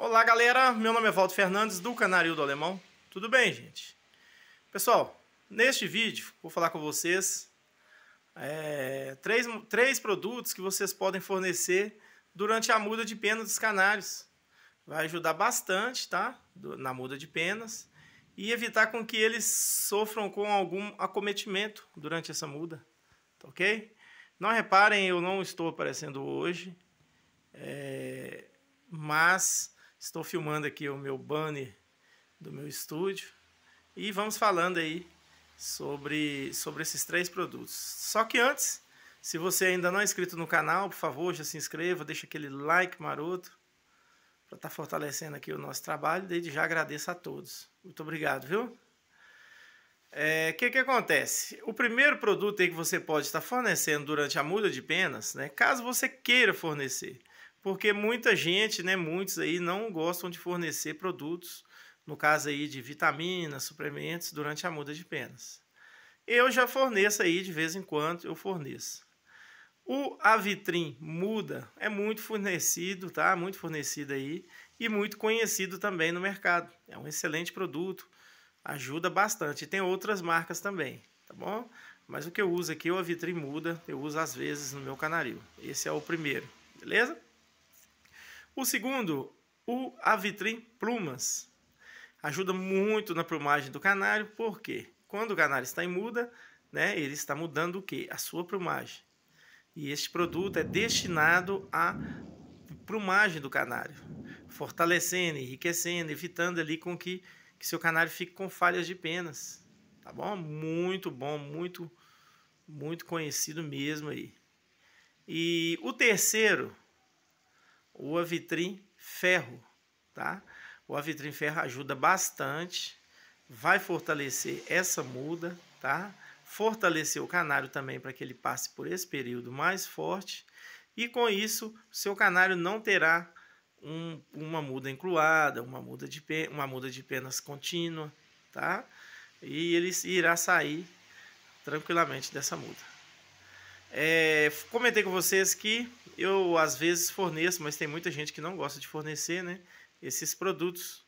Olá, galera. Meu nome é Valdo Fernandes, do Canário do Alemão. Tudo bem, gente? Pessoal, neste vídeo vou falar com vocês é, três, três produtos que vocês podem fornecer durante a muda de pena dos canários. Vai ajudar bastante, tá? Na muda de penas e evitar com que eles sofram com algum acometimento durante essa muda, tá ok? Não reparem, eu não estou aparecendo hoje, é, mas Estou filmando aqui o meu banner do meu estúdio e vamos falando aí sobre, sobre esses três produtos. Só que antes, se você ainda não é inscrito no canal, por favor, já se inscreva, deixa aquele like maroto para estar tá fortalecendo aqui o nosso trabalho. Desde já agradeço a todos. Muito obrigado, viu? O é, que, que acontece? O primeiro produto que você pode estar fornecendo durante a muda de penas, né, caso você queira fornecer, porque muita gente, né, muitos aí não gostam de fornecer produtos, no caso aí de vitaminas, suplementos durante a muda de penas. Eu já forneço aí de vez em quando, eu forneço. O Avitrim Muda é muito fornecido, tá? Muito fornecido aí e muito conhecido também no mercado. É um excelente produto, ajuda bastante. E tem outras marcas também, tá bom? Mas o que eu uso aqui é o Avitrim Muda, eu uso às vezes no meu canaril. Esse é o primeiro, beleza? O segundo, o Avitrim Plumas. Ajuda muito na plumagem do canário, porque quando o canário está em muda, né, ele está mudando o que? A sua plumagem. E este produto é destinado à plumagem do canário, fortalecendo, enriquecendo, evitando ali com que, que seu canário fique com falhas de penas. Tá bom? Muito bom, muito, muito conhecido mesmo aí. E o terceiro, o Avitrim Ferro, tá? O Avitrim Ferro ajuda bastante, vai fortalecer essa muda, tá? Fortalecer o canário também para que ele passe por esse período mais forte e com isso o seu canário não terá um, uma muda encruada, uma muda de uma muda de penas contínua, tá? E ele irá sair tranquilamente dessa muda. É, comentei com vocês que eu às vezes forneço, mas tem muita gente que não gosta de fornecer, né? Esses produtos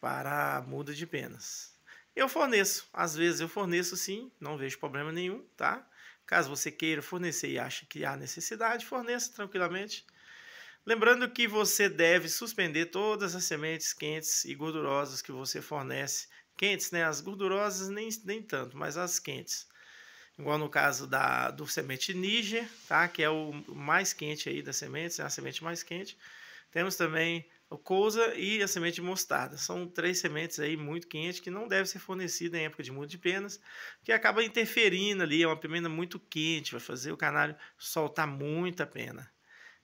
para muda de penas. Eu forneço, às vezes eu forneço sim, não vejo problema nenhum, tá? Caso você queira fornecer e ache que há necessidade, forneça tranquilamente. Lembrando que você deve suspender todas as sementes quentes e gordurosas que você fornece. Quentes, né? As gordurosas nem, nem tanto, mas as quentes igual no caso da, do semente Níger, tá? que é o mais quente aí das sementes, é a semente mais quente. Temos também o couza e a semente de mostarda. São três sementes aí muito quentes que não devem ser fornecidas em época de muda de penas, que acaba interferindo ali, é uma pimenta muito quente, vai fazer o canário soltar muita pena.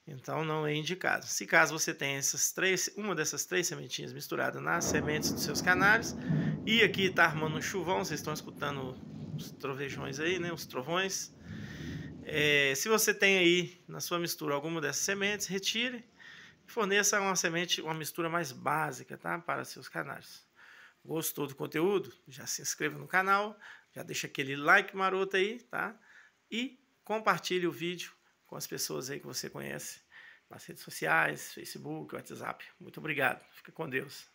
Então não é indicado. Se caso você tem essas três, uma dessas três sementinhas misturada nas sementes dos seus canários, e aqui está armando um chuvão, vocês estão escutando os trovejões aí, né? Os trovões. É, se você tem aí na sua mistura alguma dessas sementes, retire e forneça uma semente, uma mistura mais básica, tá? Para seus canários. Gostou do conteúdo? Já se inscreva no canal, já deixa aquele like maroto aí, tá? E compartilhe o vídeo com as pessoas aí que você conhece nas redes sociais, Facebook, WhatsApp. Muito obrigado. Fica com Deus.